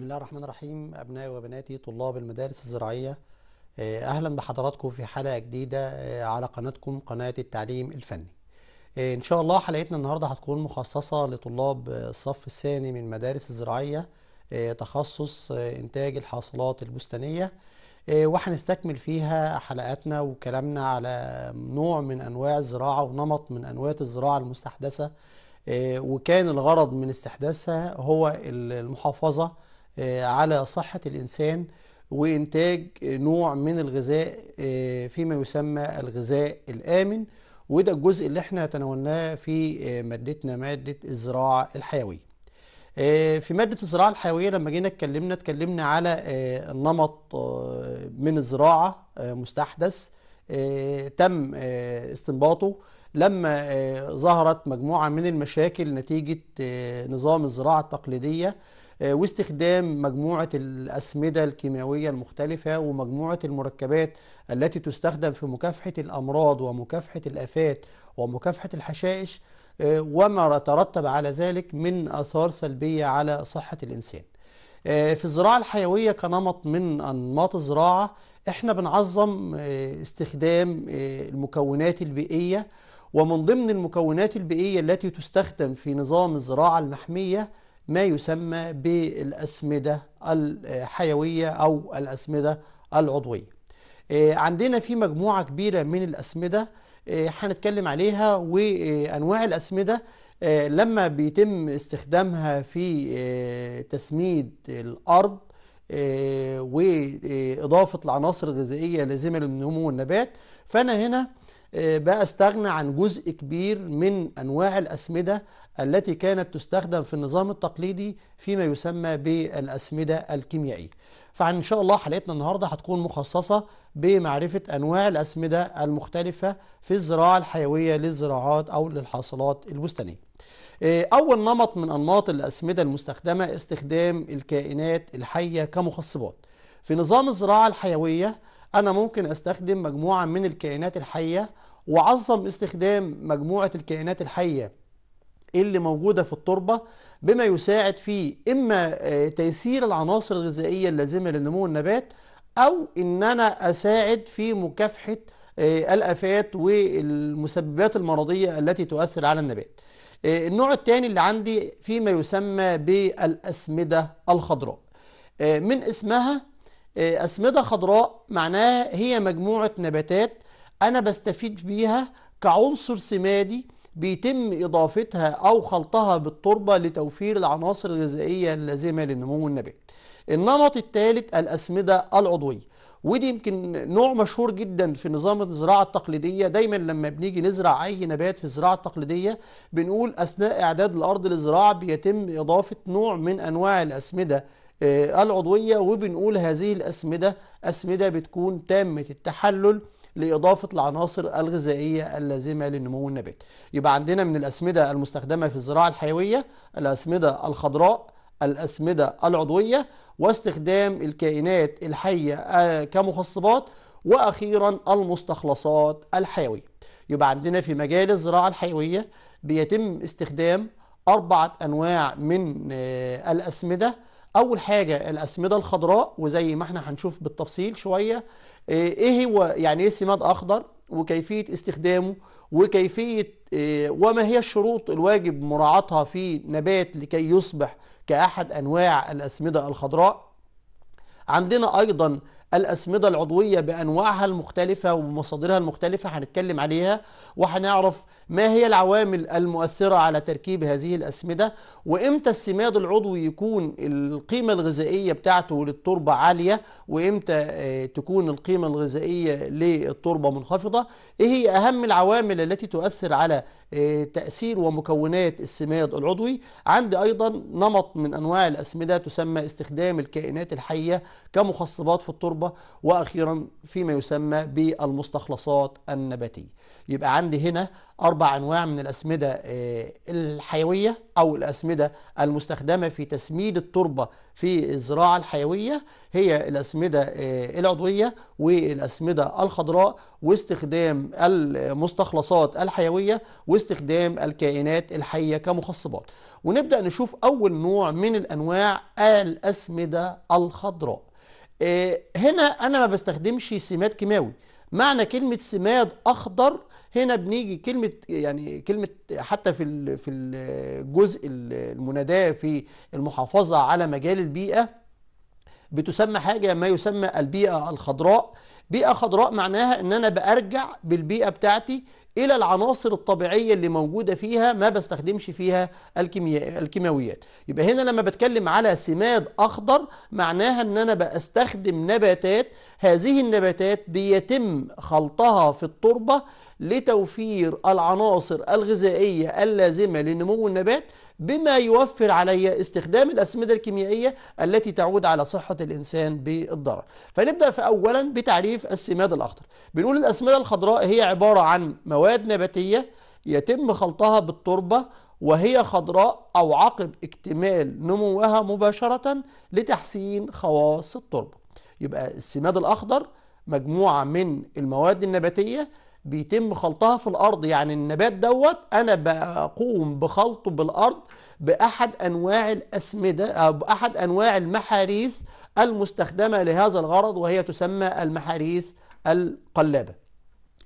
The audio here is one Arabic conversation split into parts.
بسم الله الرحمن الرحيم أبنائي وبناتي طلاب المدارس الزراعية آه، أهلا بحضراتكم في حلقة جديدة آه، على قناتكم قناة التعليم الفني آه، إن شاء الله حلقتنا النهاردة هتكون مخصصة لطلاب الصف الثاني من مدارس الزراعية تخصص إنتاج الحاصلات البستانية وهنستكمل فيها حلقاتنا وكلامنا على نوع من أنواع الزراعة ونمط من أنواع الزراعة المستحدثة وكان الغرض من استحداثها هو المحافظة آه، على صحة الإنسان وإنتاج نوع من الغذاء آه، فيما يسمى الغذاء الآمن وده الجزء اللي احنا تناولناه في آه، مادتنا مادة الزراعة الحيوية في مادة الزراعة الحيوية لما جينا اتكلمنا اتكلمنا على نمط من الزراعة مستحدث تم استنباطه لما ظهرت مجموعة من المشاكل نتيجة نظام الزراعة التقليدية آه، واستخدام مجموعة الأسمدة الكيميائية المختلفة ومجموعة المركبات التي تستخدم في مكافحة الأمراض ومكافحة الآفات ومكافحة الحشائش آه، وما ترتب على ذلك من آثار سلبية على صحة الإنسان آه، في الزراعة الحيوية كنمط من أنماط الزراعة احنا بنعظم استخدام المكونات البيئية ومن ضمن المكونات البيئية التي تستخدم في نظام الزراعة المحمية ما يسمى بالأسمدة الحيوية أو الأسمدة العضوية آه، عندنا في مجموعة كبيرة من الأسمدة آه، هنتكلم عليها وأنواع الأسمدة آه، لما بيتم استخدامها في تسميد الأرض وإضافة العناصر الغذائية اللازمة للنمو النبات فأنا هنا آه، بقى استغنى عن جزء كبير من أنواع الأسمدة التي كانت تستخدم في النظام التقليدي فيما يسمى بالأسمدة الكيميائية فإن شاء الله حلقتنا النهاردة هتكون مخصصة بمعرفة أنواع الأسمدة المختلفة في الزراعة الحيوية للزراعات أو للحاصلات البستانية آه، أول نمط من أنماط الأسمدة المستخدمة استخدام الكائنات الحية كمخصبات في نظام الزراعة الحيوية أنا ممكن أستخدم مجموعة من الكائنات الحية وأعظم استخدام مجموعة الكائنات الحية اللي موجودة في التربة بما يساعد في إما آه، تيسير العناصر الغذائية اللازمة لنمو النبات أو إن أنا أساعد في مكافحة آه، الآفات والمسببات المرضية التي تؤثر على النبات آه، النوع الثاني اللي عندي فيما يسمى بالأسمدة الخضراء من اسمها آه، أسمدة خضراء معناها هي مجموعة نباتات أنا بستفيد بيها كعنصر سمادي بيتم إضافتها أو خلطها بالتربة لتوفير العناصر الغذائية اللازمة لنمو النبات النمط الثالث الأسمدة العضوية ودي يمكن نوع مشهور جدا في نظام الزراعه التقليديه دايما لما بنيجي نزرع اي نبات في الزراعه التقليديه بنقول اثناء اعداد الارض للزراعه بيتم اضافه نوع من انواع الاسمده آه، العضوية وبنقول هذه الأسمدة أسمدة بتكون تامة التحلل لإضافة العناصر الغذائية اللازمة لنمو النبات يبقى عندنا من الأسمدة المستخدمة في الزراعة الحيوية الأسمدة الخضراء الأسمدة العضوية واستخدام الكائنات الحية آه، كمخصبات وأخيرا المستخلصات الحيوية يبقى عندنا في مجال الزراعة الحيوية بيتم استخدام أربعة أنواع من آه، الأسمدة اول حاجه الاسمده الخضراء وزي ما احنا هنشوف بالتفصيل شويه آه، ايه هو يعني ايه سماد اخضر وكيفيه استخدامه وكيفيه آه، وما هي الشروط الواجب مراعاتها في نبات لكي يصبح كاحد انواع الاسمده الخضراء عندنا ايضا الأسمدة العضوية بأنواعها المختلفة ومصادرها المختلفة هنتكلم عليها وهنعرف ما هي العوامل المؤثرة على تركيب هذه الأسمدة وإمتى السماد العضوي يكون القيمة الغذائية بتاعته للتربة عالية وإمتى آه، تكون القيمة الغذائية للتربة منخفضة إيه هي أهم العوامل التي تؤثر على آه، تأثير ومكونات السماد العضوي عندي أيضا نمط من أنواع الأسمدة تسمى استخدام الكائنات الحية كمخصبات في التربة وأخيرا فيما يسمى بالمستخلصات النباتية يبقى عندي هنا أربع أنواع من الأسمدة آه، الحيوية أو الأسمدة المستخدمة في تسميد التربة في الزراعة الحيوية هي الأسمدة آه، العضوية والأسمدة الخضراء واستخدام المستخلصات الحيوية واستخدام الكائنات الحية كمخصبات ونبدأ نشوف أول نوع من الأنواع الأسمدة الخضراء آه، هنا أنا ما بستخدمش سماد كيماوي معنى كلمة سماد أخضر هنا بنيجي كلمه يعني كلمه حتى في في الجزء المناداه في المحافظه على مجال البيئه بتسمى حاجه ما يسمى البيئه الخضراء بيئة خضراء معناها ان انا بارجع بالبيئة بتاعتي الى العناصر الطبيعية اللي موجودة فيها ما بستخدمش فيها الكيمياء الكيماويات يبقى هنا لما بتكلم على سماد اخضر معناها ان انا بستخدم نباتات هذه النباتات بيتم خلطها في التربة لتوفير العناصر الغذائية اللازمة لنمو النبات بما يوفر علي استخدام الأسمدة الكيميائية التي تعود على صحة الإنسان بالضرر فنبدأ فأولا بتعريف السماد الأخضر بنقول الأسمدة الخضراء هي عبارة عن مواد نباتية يتم خلطها بالتربة وهي خضراء أو عقب اكتمال نموها مباشرة لتحسين خواص التربة يبقى السماد الأخضر مجموعة من المواد النباتية بيتم خلطها في الارض يعني النبات دوت انا بقوم بخلطه بالارض باحد انواع الاسمده او باحد انواع المحاريث المستخدمه لهذا الغرض وهي تسمى المحاريث القلابه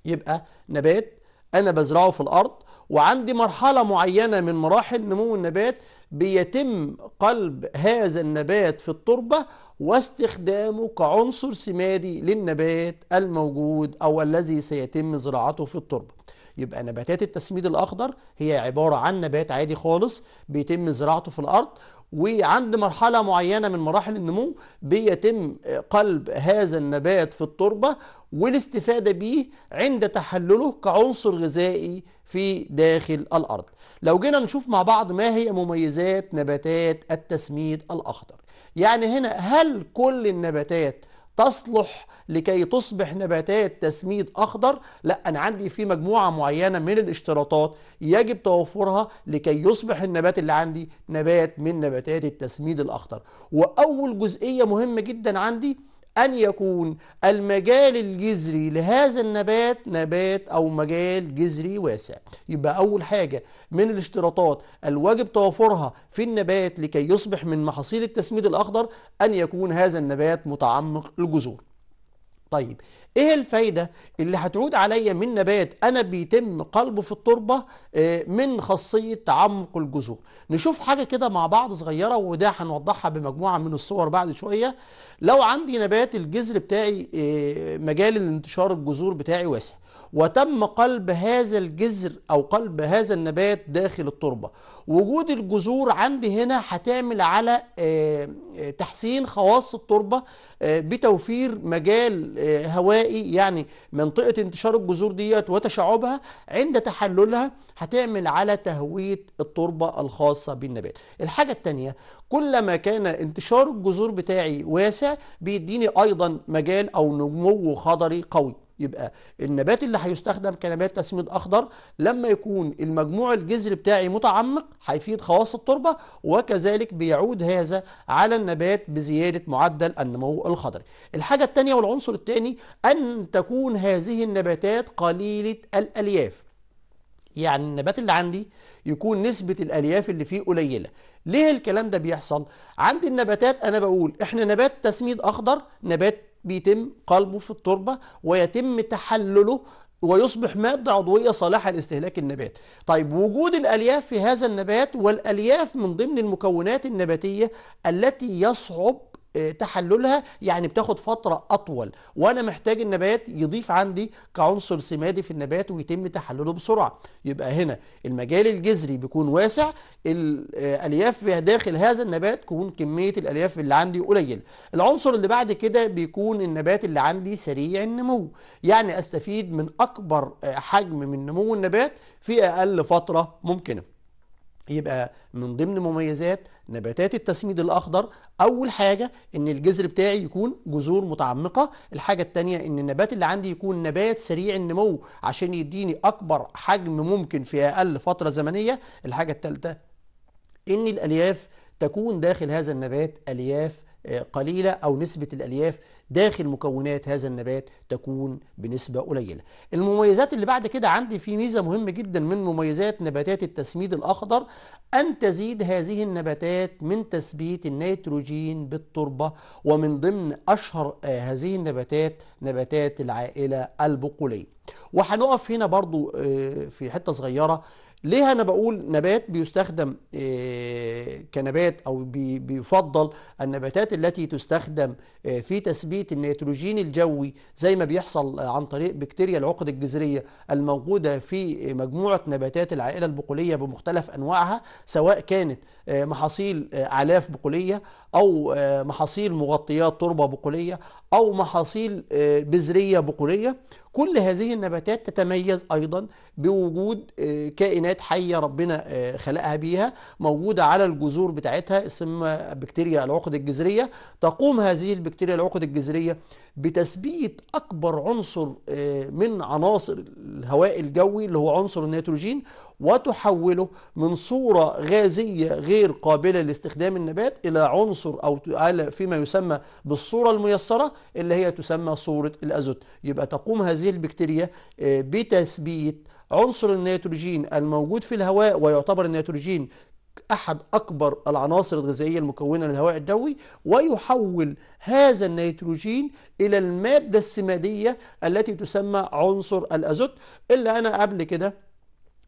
يبقى نبات انا بزرعه في الارض وعندي مرحلة معينة من مراحل نمو النبات بيتم قلب هذا النبات في التربة واستخدامه كعنصر سمادي للنبات الموجود أو الذي سيتم زراعته في التربة يبقى نباتات التسميد الأخضر هي عبارة عن نبات عادي خالص بيتم زراعته في الأرض وعند مرحلة معينة من مراحل النمو بيتم قلب هذا النبات في التربة والاستفادة به عند تحلله كعنصر غذائي في داخل الأرض لو جينا نشوف مع بعض ما هي مميزات نباتات التسميد الأخضر يعني هنا هل كل النباتات تصلح لكي تصبح نباتات تسميد اخضر لا انا عندي في مجموعه معينه من الاشتراطات يجب توفرها لكي يصبح النبات اللي عندي نبات من نباتات التسميد الاخضر واول جزئيه مهمه جدا عندي أن يكون المجال الجذري لهذا النبات نبات أو مجال جذري واسع يبقى أول حاجة من الاشتراطات الواجب توفرها في النبات لكي يصبح من محاصيل التسميد الأخضر أن يكون هذا النبات متعمق الجذور طيب ايه الفايده اللي هتعود عليا من نبات انا بيتم قلبه في التربه آه، من خاصيه تعمق الجذور نشوف حاجه كده مع بعض صغيره وده هنوضحها بمجموعه من الصور بعد شويه لو عندي نبات الجذر بتاعي آه، مجال الانتشار الجذور بتاعي واسع وتم قلب هذا الجذر او قلب هذا النبات داخل التربه وجود الجذور عندي هنا هتعمل على آه، آه، تحسين خواص التربه آه، بتوفير مجال هوائي يعني منطقه انتشار الجذور ديت وتشعبها عند تحللها هتعمل على تهويه التربه الخاصه بالنبات الحاجه الثانيه كلما كان انتشار الجذور بتاعي واسع بيديني ايضا مجال او نمو خضري قوي يبقى النبات اللي هيستخدم كنبات تسميد اخضر لما يكون المجموع الجذر بتاعي متعمق هيفيد خواص التربه وكذلك بيعود هذا على النبات بزياده معدل النمو الخضري. الحاجه الثانيه والعنصر الثاني ان تكون هذه النباتات قليله الالياف. يعني النبات اللي عندي يكون نسبة الألياف اللي فيه قليلة ليه الكلام ده بيحصل؟ عند النباتات أنا بقول إحنا نبات تسميد أخضر نبات بيتم قلبه في التربة ويتم تحلله ويصبح مادة عضوية صالحة لاستهلاك النبات طيب وجود الألياف في هذا النبات والألياف من ضمن المكونات النباتية التي يصعب آه، تحللها يعني بتاخد فترة أطول وأنا محتاج النبات يضيف عندي كعنصر سمادي في النبات ويتم تحلله بسرعة يبقى هنا المجال الجذري بيكون واسع آه، الألياف داخل هذا النبات تكون كمية الألياف اللي عندي قليل العنصر اللي بعد كده بيكون النبات اللي عندي سريع النمو يعني أستفيد من أكبر آه، حجم من نمو النبات في أقل فترة ممكنة يبقى من ضمن مميزات نباتات التسميد الاخضر اول حاجه ان الجذر بتاعي يكون جذور متعمقه الحاجه الثانيه ان النبات اللي عندي يكون نبات سريع النمو عشان يديني اكبر حجم ممكن في اقل فتره زمنيه الحاجه الثالثه ان الالياف تكون داخل هذا النبات الياف آه، قليله او نسبه الالياف داخل مكونات هذا النبات تكون بنسبة قليلة المميزات اللي بعد كده عندي في ميزة مهمة جدا من مميزات نباتات التسميد الأخضر أن تزيد هذه النباتات من تثبيت النيتروجين بالتربة ومن ضمن أشهر آه، هذه النباتات نباتات العائلة البقولية وهنقف هنا برضو آه، في حتة صغيرة ليه أنا بقول نبات بيستخدم آه، كنبات أو بيفضل النباتات التي تستخدم آه، في تثبيت النيتروجين الجوي زي ما بيحصل آه، عن طريق بكتيريا العقد الجذرية الموجودة في مجموعة نباتات العائلة البقولية بمختلف أنواعها سواء كانت آه، محاصيل علاف آه، بقولية أو آه، محاصيل مغطيات تربة بقولية أو محاصيل بذرية بقولية كل هذه النباتات تتميز أيضا بوجود كائنات حية ربنا خلقها بيها موجودة على الجذور بتاعتها اسمها بكتيريا العقد الجذرية تقوم هذه البكتيريا العقد الجذرية بتثبيت اكبر عنصر آه، من عناصر الهواء الجوي اللي هو عنصر النيتروجين وتحوله من صوره غازيه غير قابله لاستخدام النبات الى عنصر او على فيما يسمى بالصوره الميسره اللي هي تسمى صوره الازوت يبقى تقوم هذه البكتيريا آه، بتثبيت عنصر النيتروجين الموجود في الهواء ويعتبر النيتروجين أحد أكبر العناصر الغذائية المكونة للهواء الجوي ويحول هذا النيتروجين إلى المادة السمادية التي تسمى عنصر الأزوت اللي أنا قبل كده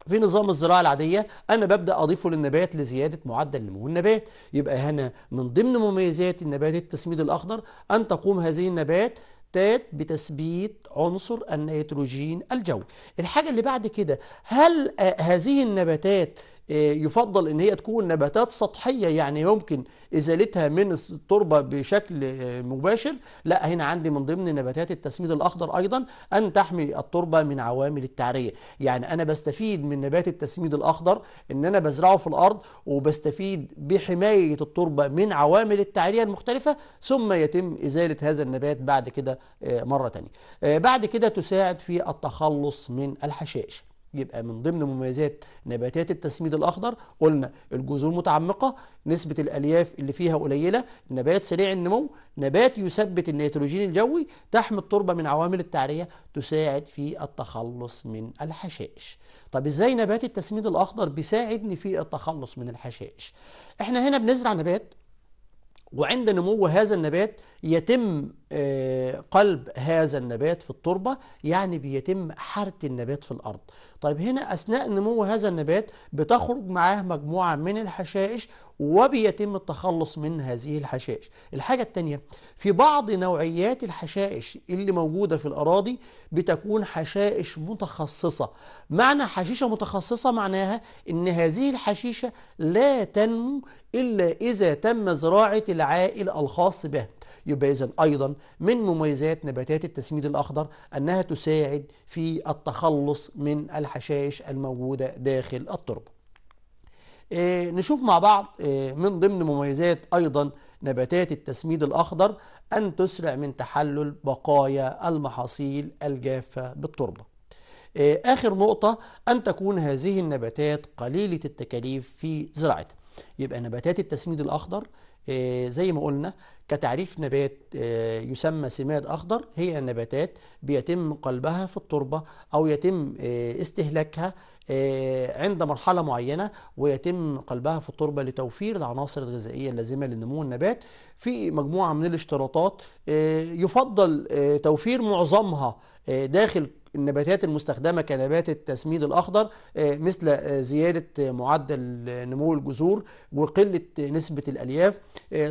في نظام الزراعة العادية أنا ببدأ أضيفه للنبات لزيادة معدل نمو النبات يبقى هنا من ضمن مميزات النبات التسميد الأخضر أن تقوم هذه النبات تات بتثبيت عنصر النيتروجين الجوي الحاجة اللي بعد كده هل هذه النباتات آه، يفضل ان هي تكون نباتات سطحيه يعني يمكن ازالتها من التربه بشكل آه، مباشر لا هنا عندي من ضمن نباتات التسميد الاخضر ايضا ان تحمي التربه من عوامل التعريه يعني انا بستفيد من نبات التسميد الاخضر ان انا بزرعه في الارض وبستفيد بحمايه التربه من عوامل التعريه المختلفه ثم يتم ازاله هذا النبات بعد كده آه، مره ثانيه بعد كده تساعد في التخلص من الحشائش يبقى من ضمن مميزات نباتات التسميد الأخضر قلنا الجذور متعمقة نسبة الألياف اللي فيها قليلة نبات سريع النمو نبات يثبت النيتروجين الجوي تحمي التربة من عوامل التعرية تساعد في التخلص من الحشائش طب ازاي نبات التسميد الأخضر بيساعدني في التخلص من الحشائش احنا هنا بنزرع نبات وعند نمو هذا النبات يتم آه، قلب هذا النبات في التربة يعني بيتم حرث النبات في الأرض طيب هنا أثناء نمو هذا النبات بتخرج معاه مجموعة من الحشائش وبيتم التخلص من هذه الحشائش الحاجة الثانية في بعض نوعيات الحشائش اللي موجودة في الأراضي بتكون حشائش متخصصة معنى حشيشة متخصصة معناها إن هذه الحشيشة لا تنمو إلا إذا تم زراعة العائل الخاص به يبقى إذا أيضا من مميزات نباتات التسميد الأخضر أنها تساعد في التخلص من الحشائش الموجودة داخل التربة إيه نشوف مع بعض إيه من ضمن مميزات أيضا نباتات التسميد الأخضر أن تسرع من تحلل بقايا المحاصيل الجافة بالتربة إيه آخر نقطة أن تكون هذه النباتات قليلة التكاليف في زراعتها يبقى نباتات التسميد الأخضر آه، زي ما قلنا كتعريف نبات آه، يسمى سماد أخضر هي النباتات بيتم قلبها في التربة أو يتم آه، استهلاكها عند مرحلة معينة ويتم قلبها في التربة لتوفير العناصر الغذائية اللازمة لنمو النبات في مجموعة من الاشتراطات يفضل توفير معظمها داخل النباتات المستخدمة كنبات التسميد الأخضر آه، مثل آه، زيادة آه، معدل نمو الجذور وقلة نسبة الألياف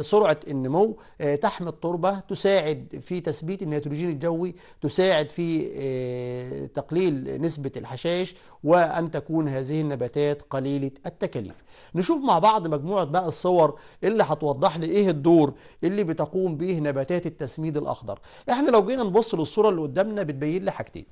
سرعة النمو تحمي التربة تساعد في تثبيت النيتروجين الجوي تساعد في تقليل نسبة الحشائش وأن تكون هذه النباتات قليلة التكاليف نشوف مع بعض مجموعة بقى الصور اللي هتوضح لي إيه الدور اللي بتقوم به نباتات التسميد الأخضر إحنا لو جينا نبص للصورة اللي قدامنا بتبين لي حاجتين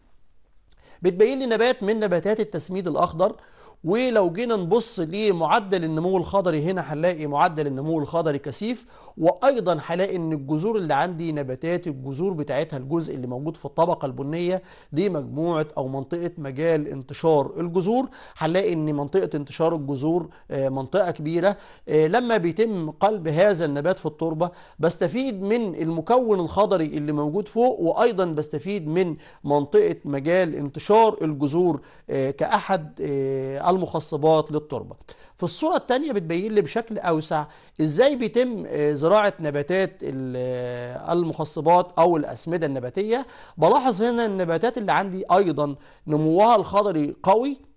بتبين لي نبات من نباتات التسميد الأخضر ولو جينا نبص لمعدل النمو الخضري هنا هنلاقي معدل النمو الخضري كثيف وايضا هلاقي ان الجذور اللي عندي نباتات الجذور بتاعتها الجزء اللي موجود في الطبقه البنيه دي مجموعه او منطقه مجال انتشار الجذور هنلاقي ان منطقه انتشار الجذور آه، منطقه كبيره آه، لما بيتم قلب هذا النبات في التربه بستفيد من المكون الخضري اللي موجود فوق وايضا بستفيد من منطقه مجال انتشار الجذور آه، كاحد المخصبات للتربه في الصوره الثانيه بتبين لي بشكل اوسع ازاي بيتم آه، زراعه نباتات آه، المخصبات او الاسمده النباتيه بلاحظ هنا النباتات اللي عندي ايضا نموها الخضري قوي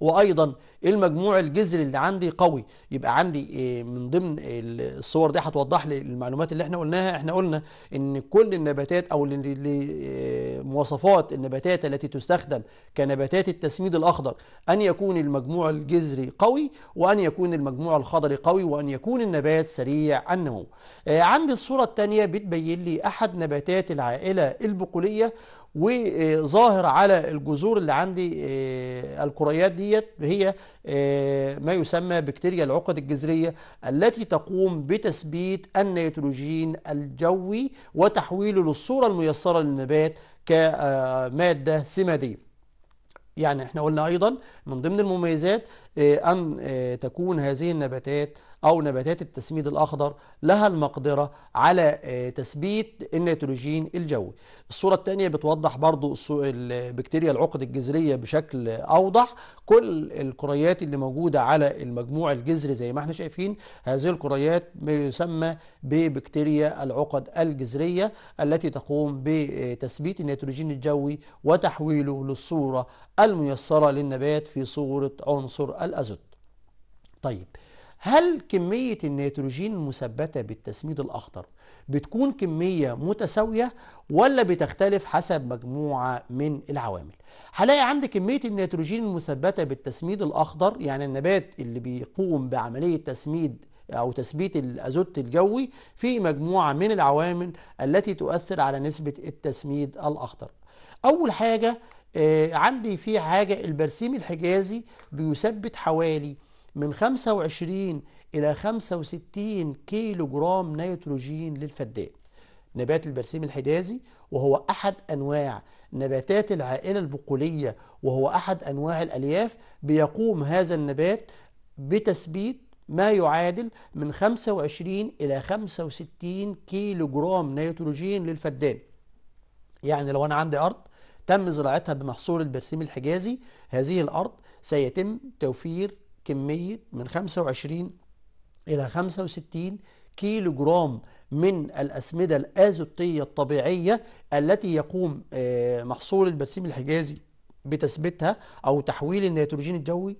وايضا المجموع الجذري اللي عندي قوي يبقى عندي آه، من ضمن الصور دي هتوضح لي المعلومات اللي احنا قلناها احنا قلنا ان كل النباتات او آه، مواصفات النباتات التي تستخدم كنباتات التسميد الاخضر ان يكون المجموع الجذري قوي وان يكون المجموع الخضري قوي وان يكون النبات سريع النمو آه، عندي الصورة الثانية بتبين لي احد نباتات العائلة البقولية وظاهر على الجذور اللي عندي آه، الكريات ديت هي آه، ما يسمى بكتيريا العقد الجذرية التي تقوم بتثبيت النيتروجين الجوي وتحويله للصورة الميسرة للنبات كمادة سمادية يعني احنا قلنا ايضا من ضمن المميزات آه، ان تكون هذه النباتات أو نباتات التسميد الأخضر لها المقدرة على آه، تثبيت النيتروجين الجوي الصورة الثانية بتوضح برضو البكتيريا العقد الجذرية بشكل أوضح كل الكريات اللي موجودة على المجموع الجذري زي ما احنا شايفين هذه الكريات ما يسمى ببكتيريا العقد الجذرية التي تقوم بتثبيت النيتروجين الجوي وتحويله للصورة الميسرة للنبات في صورة عنصر الأزوت طيب هل كمية النيتروجين المثبتة بالتسميد الأخضر بتكون كمية متساوية ولا بتختلف حسب مجموعة من العوامل هلاقي عندي كمية النيتروجين المثبتة بالتسميد الأخضر يعني النبات اللي بيقوم بعملية تسميد أو تثبيت الأزوت الجوي في مجموعة من العوامل التي تؤثر على نسبة التسميد الأخضر أول حاجة آه، عندي في حاجة البرسيم الحجازي بيثبت حوالي من 25 إلى 65 كيلو جرام نيتروجين للفدان نبات البرسيم الحجازي وهو أحد أنواع نباتات العائلة البقولية وهو أحد أنواع الألياف بيقوم هذا النبات بتثبيت ما يعادل من 25 إلى 65 كيلو جرام نيتروجين للفدان يعني لو أنا عندي أرض تم زراعتها بمحصول البرسيم الحجازي هذه الأرض سيتم توفير كمية من 25 إلى 65 كيلو جرام من الأسمدة الأزوتية الطبيعية التي يقوم آه، محصول البسيم الحجازي بتثبيتها أو تحويل النيتروجين الجوي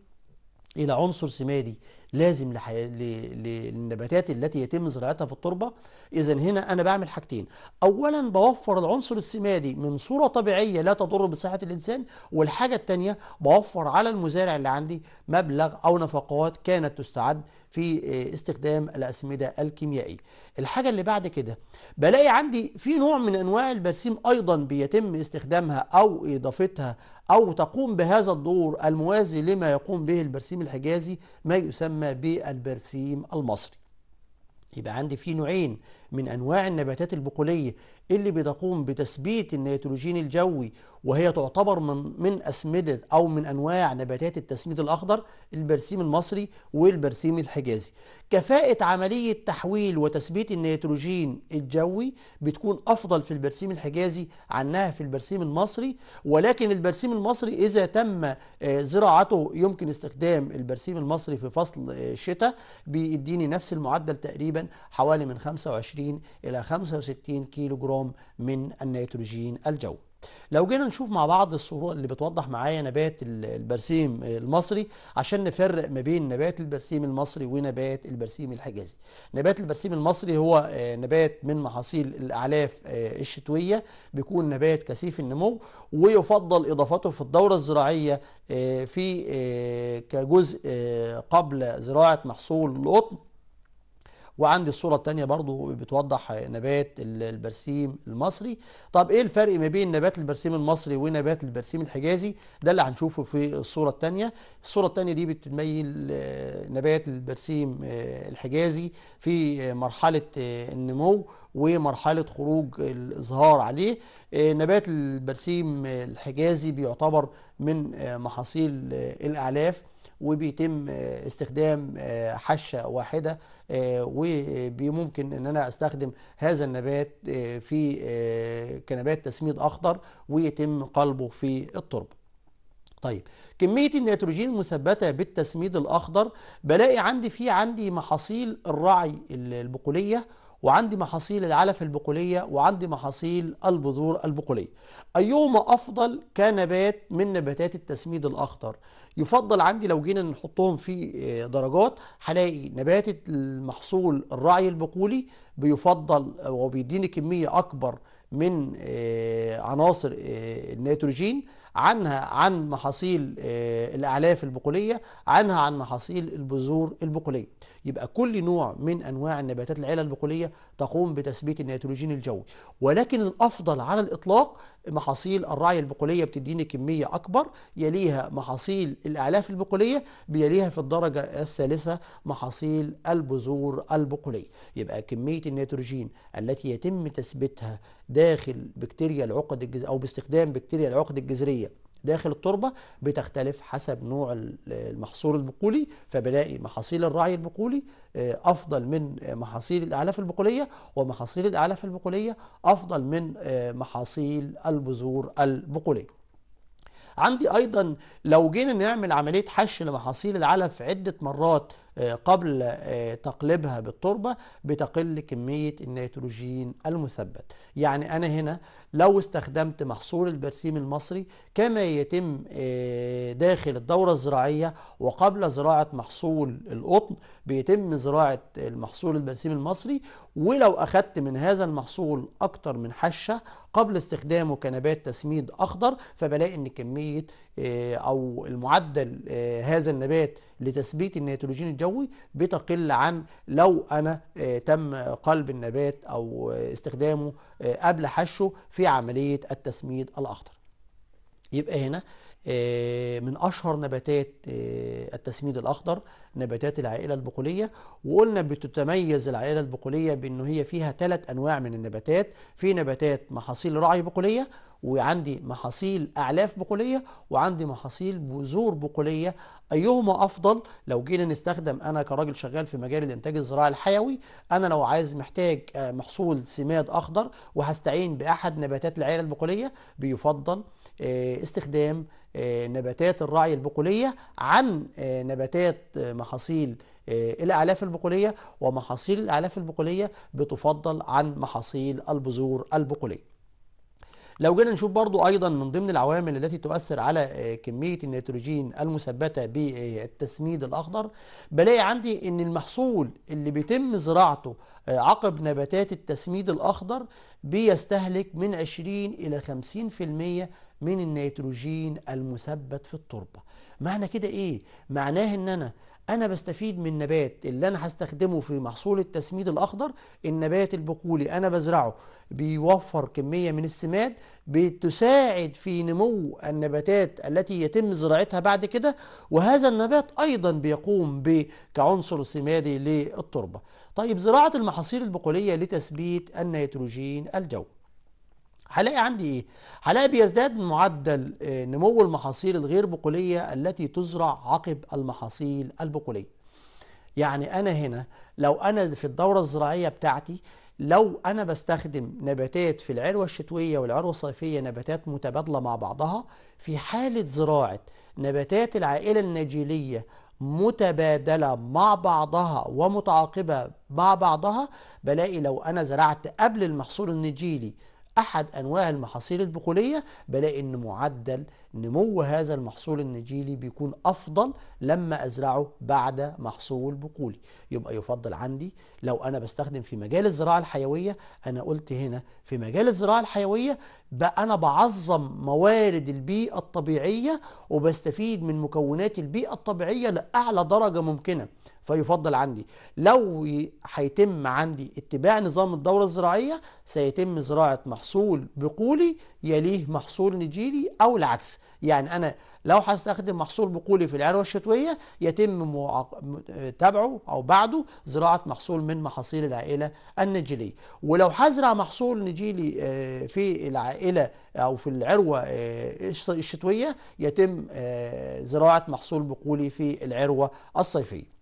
إلى عنصر سمادي لازم لحي... ل... للنباتات التي يتم زراعتها في التربه اذا هنا انا بعمل حاجتين اولا بوفر العنصر السمادي من صوره طبيعيه لا تضر بصحه الانسان والحاجه الثانيه بوفر على المزارع اللي عندي مبلغ او نفقات كانت تستعد في آه، استخدام الأسمدة الكيميائية الحاجة اللي بعد كده بلاقي عندي في نوع من أنواع البرسيم أيضا بيتم استخدامها أو إضافتها أو تقوم بهذا الدور الموازي لما يقوم به البرسيم الحجازي ما يسمى بالبرسيم المصري يبقى عندي في نوعين من أنواع النباتات البقولية اللي بتقوم بتثبيت النيتروجين الجوي وهي تعتبر من من أسمدة أو من أنواع نباتات التسميد الأخضر البرسيم المصري والبرسيم الحجازي. كفاءة عملية تحويل وتثبيت النيتروجين الجوي بتكون أفضل في البرسيم الحجازي عنها في البرسيم المصري ولكن البرسيم المصري إذا تم آه، زراعته يمكن استخدام البرسيم المصري في فصل الشتاء آه، بيديني نفس المعدل تقريبا حوالي من 25 20 إلى 65 كيلو جرام من النيتروجين الجوي لو جينا نشوف مع بعض الصورة اللي بتوضح معايا نبات البرسيم المصري عشان نفرق ما بين نبات البرسيم المصري ونبات البرسيم الحجازي نبات البرسيم المصري هو آه، نبات من محاصيل الأعلاف آه، الشتوية بيكون نبات كثيف النمو ويفضل إضافته في الدورة الزراعية آه، في كجزء قبل زراعة محصول القطن وعندي الصورة الثانيه برضو بتوضح نبات البرسيم المصري طب ايه الفرق ما بين نبات البرسيم المصري ونبات البرسيم الحجازي ده اللي هنشوفه في الصورة الثانيه الصورة الثانيه دي بتميل آه، نبات البرسيم آه، الحجازي في آه، مرحلة النمو ومرحلة خروج الإزهار عليه نبات البرسيم الحجازي بيعتبر من محاصيل الأعلاف وبيتم استخدام آه، حشة واحدة آه، وممكن ان انا استخدم هذا النبات آه، في كنبات تسميد اخضر ويتم قلبه في التربه طيب كمية النيتروجين المثبتة بالتسميد الأخضر بلاقي عندي في عندي محاصيل الرعي البقولية وعندي محاصيل العلف البقولية وعندي محاصيل البذور البقولية أيهما أفضل كنبات من نباتات التسميد الأخضر يفضل عندي لو جينا نحطهم في آه، درجات هلاقي نبات المحصول الرعي البقولي بيفضل آه، وبيديني كمية أكبر من آه، عناصر النيتروجين عنها عن محاصيل الأعلاف البقولية عنها عن محاصيل البذور البقولية يبقى كل نوع من انواع النباتات العلل البقوليه تقوم بتثبيت النيتروجين الجوي ولكن الافضل على الاطلاق محاصيل الرعي البقوليه بتديني كميه اكبر يليها محاصيل الاعلاف البقوليه بيليها في الدرجه الثالثه محاصيل البذور البقوليه يبقى كميه النيتروجين التي يتم تثبيتها داخل بكتيريا العقد الجز... او باستخدام بكتيريا العقد الجذريه داخل التربة بتختلف حسب نوع المحصول البقولي فبلاقي محاصيل الرعي البقولي آه، أفضل من آه، محاصيل الأعلاف البقولية ومحاصيل الأعلاف البقولية أفضل من آه، محاصيل البذور البقولية عندي أيضا لو جينا نعمل عملية حش لمحاصيل العلف عدة مرات آه، قبل آه، تقليبها بالتربة بتقل كمية النيتروجين المثبت يعني أنا هنا لو استخدمت محصول البرسيم المصري كما يتم آه، داخل الدورة الزراعية وقبل زراعة محصول القطن بيتم زراعة المحصول البرسيم المصري ولو أخدت من هذا المحصول أكتر من حشة قبل استخدامه كنبات تسميد أخضر فبلاقي إن كمية آه، او المعدل آه، هذا النبات لتثبيت النيتروجين الجوي بتقل عن لو انا آه، تم قلب النبات او استخدامه قبل حشه في عمليه التسميد الاخضر يبقى هنا آه، من اشهر نباتات آه، التسميد الاخضر نباتات العائله البقوليه وقلنا بتتميز العائله البقوليه بانه هي فيها ثلاث انواع من النباتات في نباتات محاصيل رعي بقوليه وعندي محاصيل اعلاف بقوليه وعندي محاصيل بذور بقوليه ايهما افضل لو جينا نستخدم انا كراجل شغال في مجال الانتاج الزراعي الحيوي انا لو عايز محتاج آه، محصول سماد اخضر وهستعين باحد نباتات العائله البقوليه بيفضل استخدام آه، نباتات الرعي البقولية عن آه، نباتات آه، محاصيل الأعلاف البقولية ومحاصيل الأعلاف البقولية بتفضل عن محاصيل البذور البقولية لو جينا نشوف برضو أيضا من ضمن العوامل التي تؤثر على آه، كمية النيتروجين المثبتة بالتسميد الأخضر بلاقي عندي أن المحصول اللي بيتم زراعته آه، عقب نباتات التسميد الأخضر بيستهلك من 20 إلى 50% من النيتروجين المثبت في التربة معنى كده إيه؟ معناه أن أنا أنا بستفيد من نبات اللي أنا هستخدمه في محصول التسميد الأخضر النبات البقولي أنا بزرعه بيوفر كمية من السماد بتساعد في نمو النباتات التي يتم زراعتها بعد كده وهذا النبات أيضا بيقوم كعنصر سمادي للتربة طيب زراعة المحاصيل البقولية لتثبيت النيتروجين الجوي هلاقي عندي ايه؟ هلاقي بيزداد معدل آه، نمو المحاصيل الغير بقولية التي تزرع عقب المحاصيل البقولية يعني أنا هنا لو أنا في الدورة الزراعية بتاعتي لو أنا بستخدم نباتات في العروه الشتوية والعروه الصيفية نباتات متبادلة مع بعضها في حالة زراعة نباتات العائلة النجيلية متبادلة مع بعضها ومتعاقبة مع بعضها بلاقي لو أنا زرعت قبل المحصول النجيلي أحد أنواع المحاصيل البقوليه بلاقي إن معدل نمو هذا المحصول النجيلي بيكون أفضل لما أزرعه بعد محصول بقولي يبقى يفضل عندي لو أنا بستخدم في مجال الزراعة الحيوية أنا قلت هنا في مجال الزراعة الحيوية بقى أنا بعظم موارد البيئة الطبيعية وبستفيد من مكونات البيئة الطبيعية لأعلى درجة ممكنة فيفضل عندي لو هيتم عندي اتباع نظام الدورة الزراعية سيتم زراعة محصول بقولي يليه محصول نجيلي أو العكس يعني أنا لو هستخدم محصول بقولي في العروة الشتوية يتم تبعه أو بعده زراعة محصول من محاصيل العائلة النجيلية ولو هزرع محصول نجيلي آه، في العائلة أو في العروة آه، الشتوية يتم آه، زراعة محصول بقولي في العروة الصيفية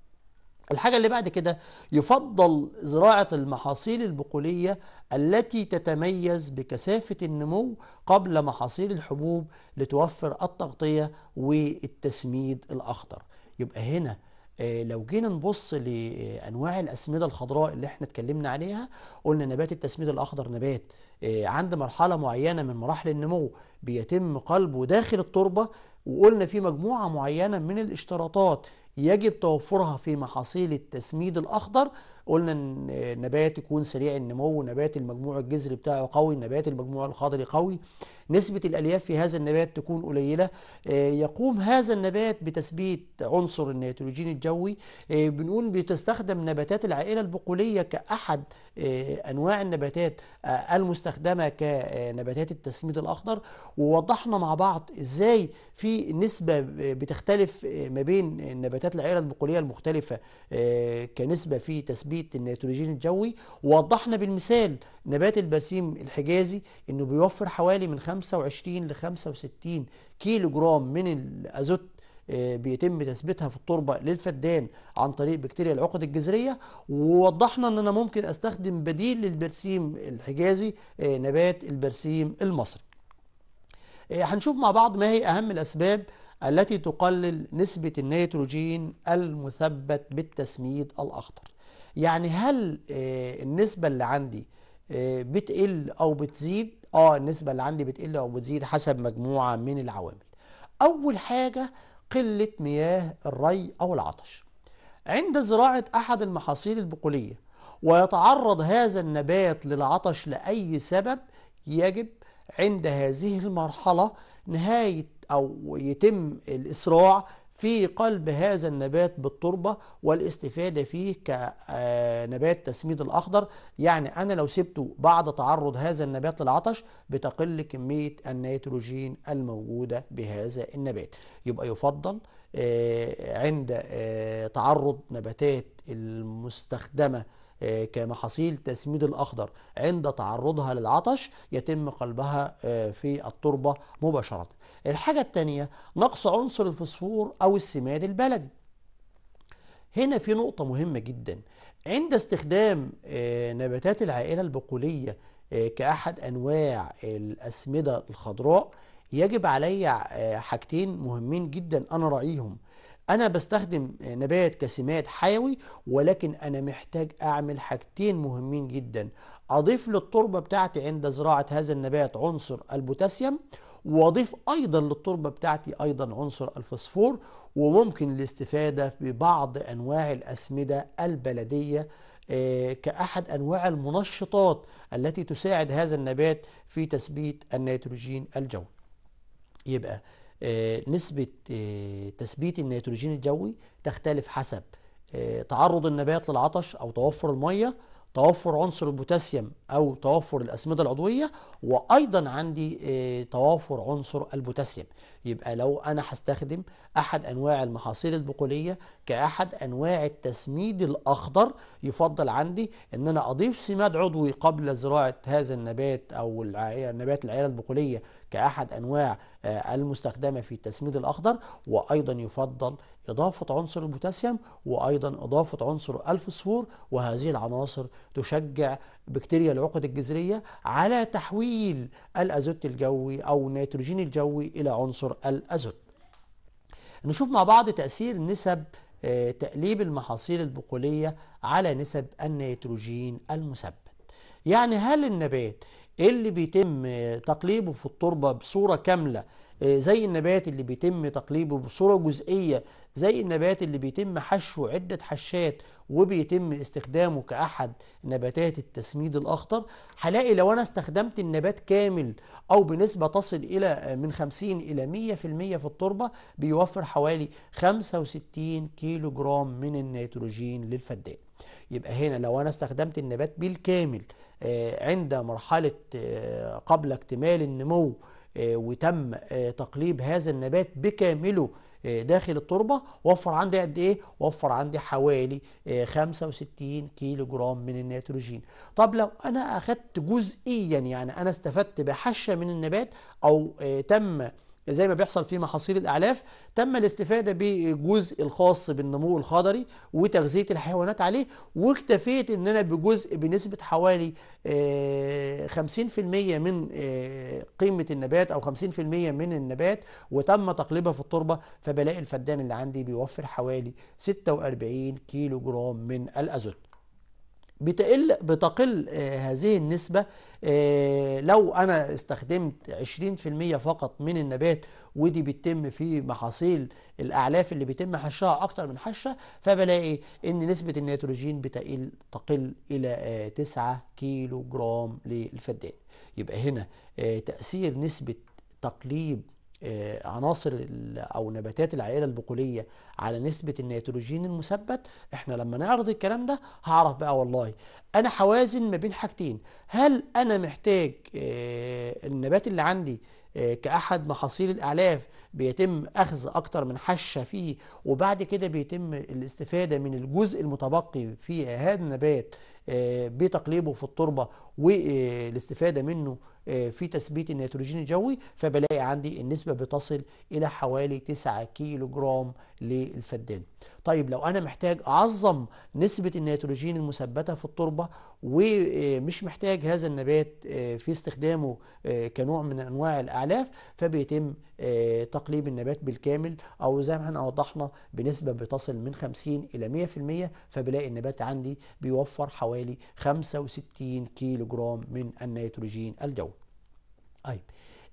الحاجة اللي بعد كده يفضل زراعة المحاصيل البقولية التي تتميز بكثافة النمو قبل محاصيل الحبوب لتوفر التغطية والتسميد الأخضر يبقى هنا آه، لو جينا نبص لانواع الاسمده الخضراء اللي احنا اتكلمنا عليها قلنا نبات التسميد الاخضر نبات آه، عند مرحله معينه من مراحل النمو بيتم قلبه داخل التربه وقلنا في مجموعه معينه من الاشتراطات يجب توفرها في محاصيل التسميد الأخضر قلنا ان نبات يكون سريع النمو نبات المجموع الجذري بتاعه قوي نبات المجموع الخضري قوي نسبة الألياف في هذا النبات تكون قليلة آه، يقوم هذا النبات بتثبيت عنصر النيتروجين الجوي آه، بنقول بتستخدم نباتات العائلة البقولية كأحد آه، أنواع النباتات المستخدمة كنباتات التسميد الأخضر ووضحنا مع بعض إزاي في نسبة بتختلف ما بين نباتات العائلة البقولية المختلفة كنسبة في تثبيت تثبيت النيتروجين الجوي ووضحنا بالمثال نبات البرسيم الحجازي انه بيوفر حوالي من 25 ل 65 كيلو جرام من الازوت آه، بيتم تثبيتها في التربه للفدان عن طريق بكتيريا العقد الجذريه ووضحنا ان انا ممكن استخدم بديل للبرسيم الحجازي آه، نبات البرسيم المصري آه، هنشوف مع بعض ما هي اهم الاسباب التي تقلل نسبة النيتروجين المثبت بالتسميد الأخضر يعني هل آه، النسبة اللي عندي آه، بتقل أو بتزيد؟ آه النسبة اللي عندي بتقل أو بتزيد حسب مجموعة من العوامل. أول حاجة قلة مياه الري أو العطش. عند زراعة أحد المحاصيل البقولية ويتعرض هذا النبات للعطش لأي سبب يجب عند هذه المرحلة نهاية أو يتم الإسراع في قلب هذا النبات بالتربة والاستفادة فيه كنبات آه، تسميد الأخضر يعني أنا لو سبته بعد تعرض هذا النبات للعطش بتقل كمية النيتروجين الموجودة بهذا النبات يبقى يفضل آه، عند آه، تعرض نباتات المستخدمة آه، كمحاصيل تسميد الأخضر عند تعرضها للعطش يتم قلبها آه، في التربة مباشرة الحاجة الثانية نقص عنصر الفسفور أو السماد البلدي هنا في نقطة مهمة جدا عند استخدام آه، نباتات العائلة البقولية كأحد أنواع الأسمدة الخضراء يجب علي حاجتين مهمين جدا أنا راعيهم انا بستخدم نبات كسمات حيوي ولكن انا محتاج اعمل حاجتين مهمين جدا اضيف للتربه بتاعتي عند زراعه هذا النبات عنصر البوتاسيوم واضيف ايضا للتربه بتاعتي ايضا عنصر الفسفور وممكن الاستفاده ببعض انواع الاسمده البلديه آه، كأحد أنواع المنشطات التي تساعد هذا النبات في تثبيت النيتروجين الجوي يبقى آه، نسبة آه، تثبيت النيتروجين الجوي تختلف حسب آه، تعرض النبات للعطش أو توفر المياه توفر عنصر البوتاسيوم او توفر الاسمده العضويه وايضا عندي آه، توافر عنصر البوتاسيوم يبقى لو انا هستخدم احد انواع المحاصيل البقوليه كاحد انواع التسميد الاخضر يفضل عندي ان انا اضيف سماد عضوي قبل زراعه هذا النبات او نبات العيله البقوليه كاحد انواع آه، المستخدمه في التسميد الاخضر وايضا يفضل إضافة عنصر البوتاسيوم وأيضا إضافة عنصر الفسفور وهذه العناصر تشجع بكتيريا العقد الجذرية على تحويل الأزوت الجوي أو النيتروجين الجوي إلى عنصر الأزوت نشوف مع بعض تأثير نسب آه، تقليب المحاصيل البقولية على نسب النيتروجين المثبت يعني هل النبات اللي بيتم آه، تقليبه في التربة بصورة كاملة آه، زي النبات اللي بيتم تقليبه بصورة جزئية زي النبات اللي بيتم حشوه عدة حشات وبيتم استخدامه كأحد نباتات التسميد الأخطر هلاقي لو أنا استخدمت النبات كامل أو بنسبة تصل إلى آه، من 50 إلى 100% في التربة بيوفر حوالي 65 كيلو جرام من النيتروجين للفدان يبقى هنا لو أنا استخدمت النبات بالكامل آه، عند مرحلة قبل اكتمال النمو آه، وتم آه، تقليب هذا النبات بكامله آه، داخل التربه وفر عندي قد ايه وفر عندي حوالي 65 كيلو جرام من النيتروجين طب لو انا اخدت جزئيا يعني انا استفدت بحشه من النبات او تم زي ما بيحصل في محاصيل الأعلاف تم الاستفادة بالجزء الخاص بالنمو الخضري وتغذية الحيوانات عليه واكتفيت ان انا بجزء بنسبة حوالي 50% آه، من آه، قيمة النبات او 50% من النبات وتم تقليبها في التربة فبلاقي الفدان اللي عندي بيوفر حوالي 46 كيلو جرام من الأزوت بتقل بتقل آه، هذه النسبة آه، لو أنا استخدمت 20% فقط من النبات ودي بتتم في محاصيل الأعلاف اللي بيتم حشها أكتر من حشة فبلاقي إن نسبة النيتروجين بتقل تقل إلى 9 آه، كيلو جرام للفدان يبقى هنا تأثير نسبة تقليب آه، عناصر او نباتات العائله البقوليه على نسبه النيتروجين المثبت احنا لما نعرض الكلام ده هعرف بقى والله انا حوازن ما بين حاجتين هل انا محتاج آه، النبات اللي عندي آه، كأحد محاصيل الأعلاف بيتم أخذ أكتر من حشة فيه وبعد كده بيتم الاستفادة من الجزء المتبقي في هذا النبات آه، بتقليبه في التربة والاستفادة منه آه، في تثبيت النيتروجين الجوي فبلاقي عندي النسبة بتصل إلى حوالي 9 كيلو جرام للفدان طيب لو أنا محتاج أعظم نسبة النيتروجين المثبتة في التربة ومش محتاج هذا النبات آه، في استخدامه كنوع من أنواع الأعلاف فبيتم تقليب النبات بالكامل أو زي ما احنا وضحنا بنسبة بتصل من 50 إلى 100% فبلاقي النبات عندي بيوفر حوالي حوالي 65 كيلو جرام من النيتروجين الجوي طيب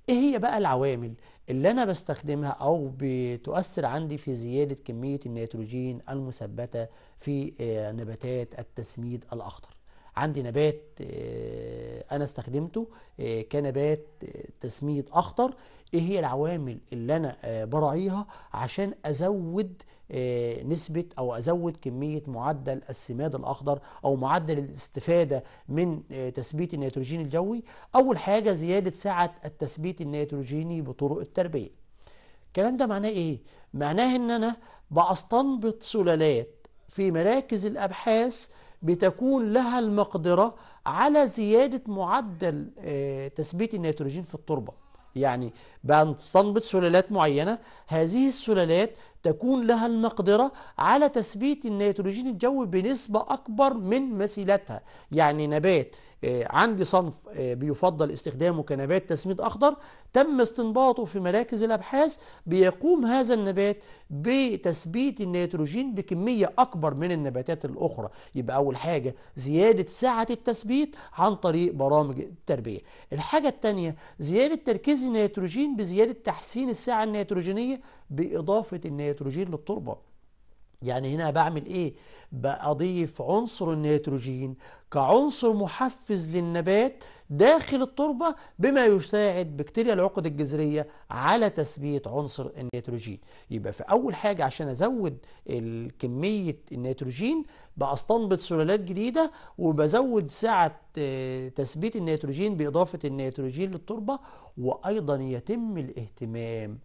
ايه هي بقى العوامل اللي انا بستخدمها او بتؤثر عندي في زياده كميه النيتروجين المثبته في آه، نباتات التسميد الاخضر عندي نبات آه، انا استخدمته آه، كنبات آه، تسميد اخضر ايه هي العوامل اللي انا براعيها عشان ازود نسبة او ازود كمية معدل السماد الاخضر او معدل الاستفادة من تثبيت النيتروجين الجوي اول حاجة زيادة سعة التثبيت النيتروجيني بطرق التربية الكلام ده معناه ايه؟ معناه ان انا بستنبط سلالات في مراكز الابحاث بتكون لها المقدرة على زيادة معدل آه، تثبيت النيتروجين في التربة يعني بنستنبط سلالات معينة هذه السلالات تكون لها المقدرة على تثبيت النيتروجين الجوي بنسبة أكبر من مثيلتها يعني نبات آه، عندي صنف آه، بيفضل استخدامه كنبات تسميد أخضر تم استنباطه في مراكز الأبحاث بيقوم هذا النبات بتثبيت النيتروجين بكمية أكبر من النباتات الأخرى يبقى أول حاجة زيادة سعة التثبيت عن طريق برامج التربية الحاجة الثانية زيادة تركيز النيتروجين بزيادة تحسين السعة النيتروجينية بإضافة النيتروجين للتربة يعني هنا بعمل ايه بضيف عنصر النيتروجين كعنصر محفز للنبات داخل التربة بما يساعد بكتيريا العقد الجذرية على تثبيت عنصر النيتروجين يبقى في أول حاجة عشان أزود كمية النيتروجين بأستنبط سلالات جديدة وبزود سعة آه، تثبيت النيتروجين بإضافة النيتروجين للتربة وأيضا يتم الاهتمام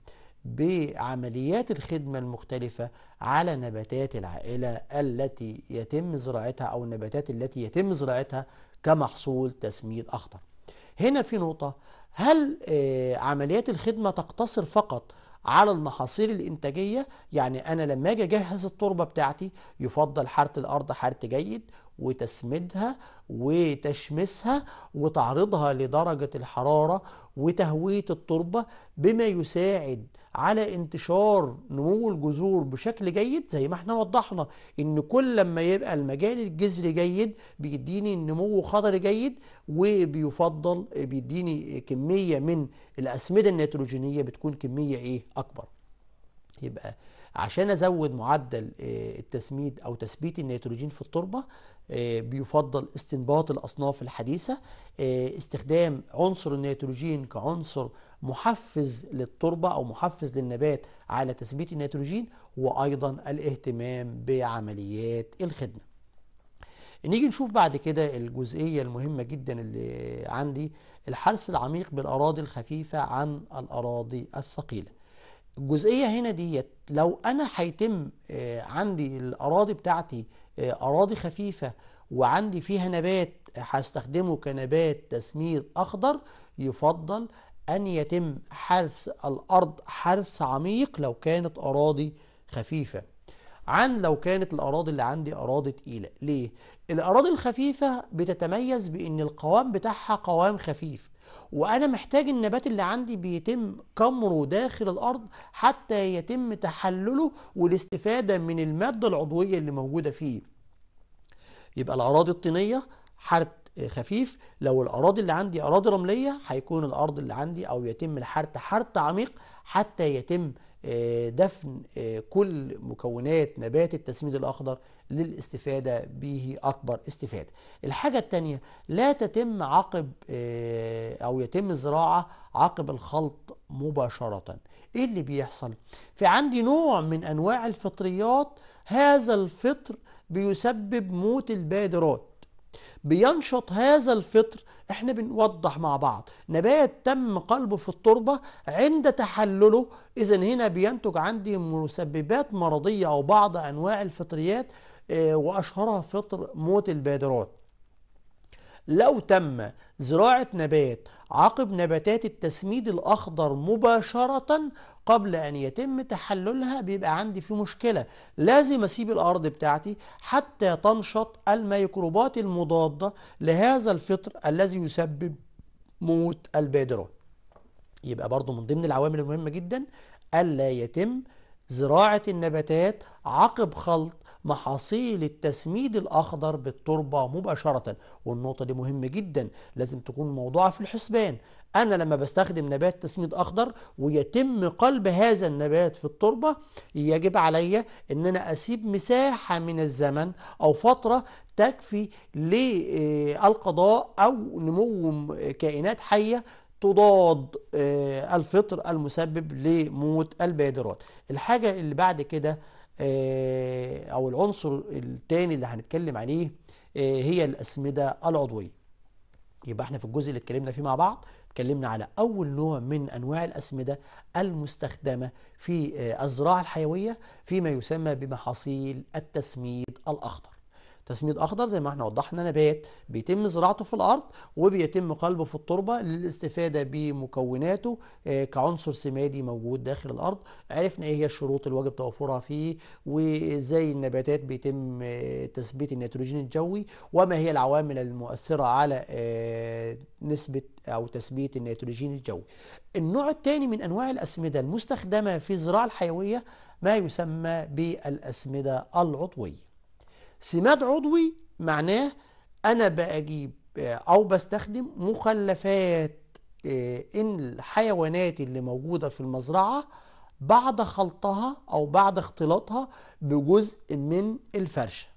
بعمليات الخدمة المختلفة على نباتات العائلة التي يتم زراعتها أو النباتات التي يتم زراعتها كمحصول تسميد أخضر هنا في نقطة هل آه، عمليات الخدمة تقتصر فقط على المحاصيل الإنتاجية يعني أنا لما أجي أجهز التربة بتاعتي يفضل حارة الأرض حارة جيد وتسميدها وتشميسها وتعرضها لدرجة الحرارة وتهوية التربة بما يساعد على انتشار نمو الجذور بشكل جيد زي ما احنا وضحنا ان كل لما يبقى المجال الجذري جيد بيديني نمو خضري جيد وبيفضل بيديني كمية من الأسمدة النيتروجينية بتكون كمية ايه أكبر يبقى عشان أزود معدل آه، التسميد أو تثبيت النيتروجين في التربة بيفضل استنباط الأصناف الحديثة آه، استخدام عنصر النيتروجين كعنصر محفز للتربة أو محفز للنبات على تثبيت النيتروجين وأيضا الاهتمام بعمليات الخدمة نيجي نشوف بعد كده الجزئية المهمة جدا اللي عندي الحرس العميق بالأراضي الخفيفة عن الأراضي الثقيلة الجزئيه هنا ديت لو انا هيتم آه، عندي الاراضي بتاعتي آه، اراضي خفيفه وعندي فيها نبات هستخدمه كنبات تسميد اخضر يفضل ان يتم حرث الارض حرث عميق لو كانت اراضي خفيفه عن لو كانت الاراضي اللي عندي اراضي تقيله ليه الاراضي الخفيفه بتتميز بان القوام بتاعها قوام خفيف وانا محتاج النبات اللي عندي بيتم كمره داخل الارض حتى يتم تحلله والاستفاده من الماده العضويه اللي موجوده فيه يبقى الاراضي الطينيه حرث خفيف لو الاراضي اللي عندي اراضي رمليه هيكون الارض اللي عندي او يتم الحرث حرث عميق حتى يتم آه، دفن آه، كل مكونات نبات التسميد الأخضر للاستفادة به أكبر استفادة الحاجة الثانيه لا تتم عقب آه، أو يتم الزراعة عقب الخلط مباشرة إيه اللي بيحصل؟ في عندي نوع من أنواع الفطريات هذا الفطر بيسبب موت البادرات بينشط هذا الفطر احنا بنوضح مع بعض نبات تم قلبه في التربة عند تحلله اذا هنا بينتج عندي مسببات مرضية او بعض انواع الفطريات آه، واشهرها فطر موت البادرات لو تم زراعة نبات عقب نباتات التسميد الأخضر مباشرة قبل أن يتم تحللها بيبقى عندي في مشكلة لازم أسيب الأرض بتاعتي حتى تنشط الميكروبات المضادة لهذا الفطر الذي يسبب موت البادرة يبقى برضو من ضمن العوامل المهمة جدا ألا يتم زراعة النباتات عقب خلط محاصيل التسميد الأخضر بالتربة مباشرة والنقطة دي مهمة جدا لازم تكون موضوعة في الحسبان أنا لما بستخدم نبات تسميد أخضر ويتم قلب هذا النبات في التربة يجب عليا أن أنا أسيب مساحة من الزمن أو فترة تكفي للقضاء أو نمو كائنات حية تضاد آه، الفطر المسبب لموت البادرات الحاجة اللي بعد كده آه، او العنصر الثاني اللي هنتكلم عليه آه، هي الاسمده العضويه يبقى احنا في الجزء اللي اتكلمنا فيه مع بعض اتكلمنا على اول نوع من انواع الاسمده المستخدمه في آه، الزراعه الحيويه فيما يسمى بمحاصيل التسميد الاخضر تسميد اخضر زي ما احنا وضحنا نبات بيتم زراعته في الارض وبيتم قلبه في التربه للاستفاده بمكوناته آه، كعنصر سمادي موجود داخل الارض عرفنا ايه هي الشروط اللي واجب توفرها فيه وازاي النباتات بيتم آه، تثبيت النيتروجين الجوي وما هي العوامل المؤثره على آه، نسبه او تثبيت النيتروجين الجوي النوع الثاني من انواع الاسمده المستخدمه في الزراعه الحيويه ما يسمى بالاسمده العضويه سماد عضوي معناه أنا بأجيب آه، أو بستخدم مخلفات آه، الحيوانات اللي موجودة في المزرعة بعد خلطها أو بعد اختلاطها بجزء من الفرشة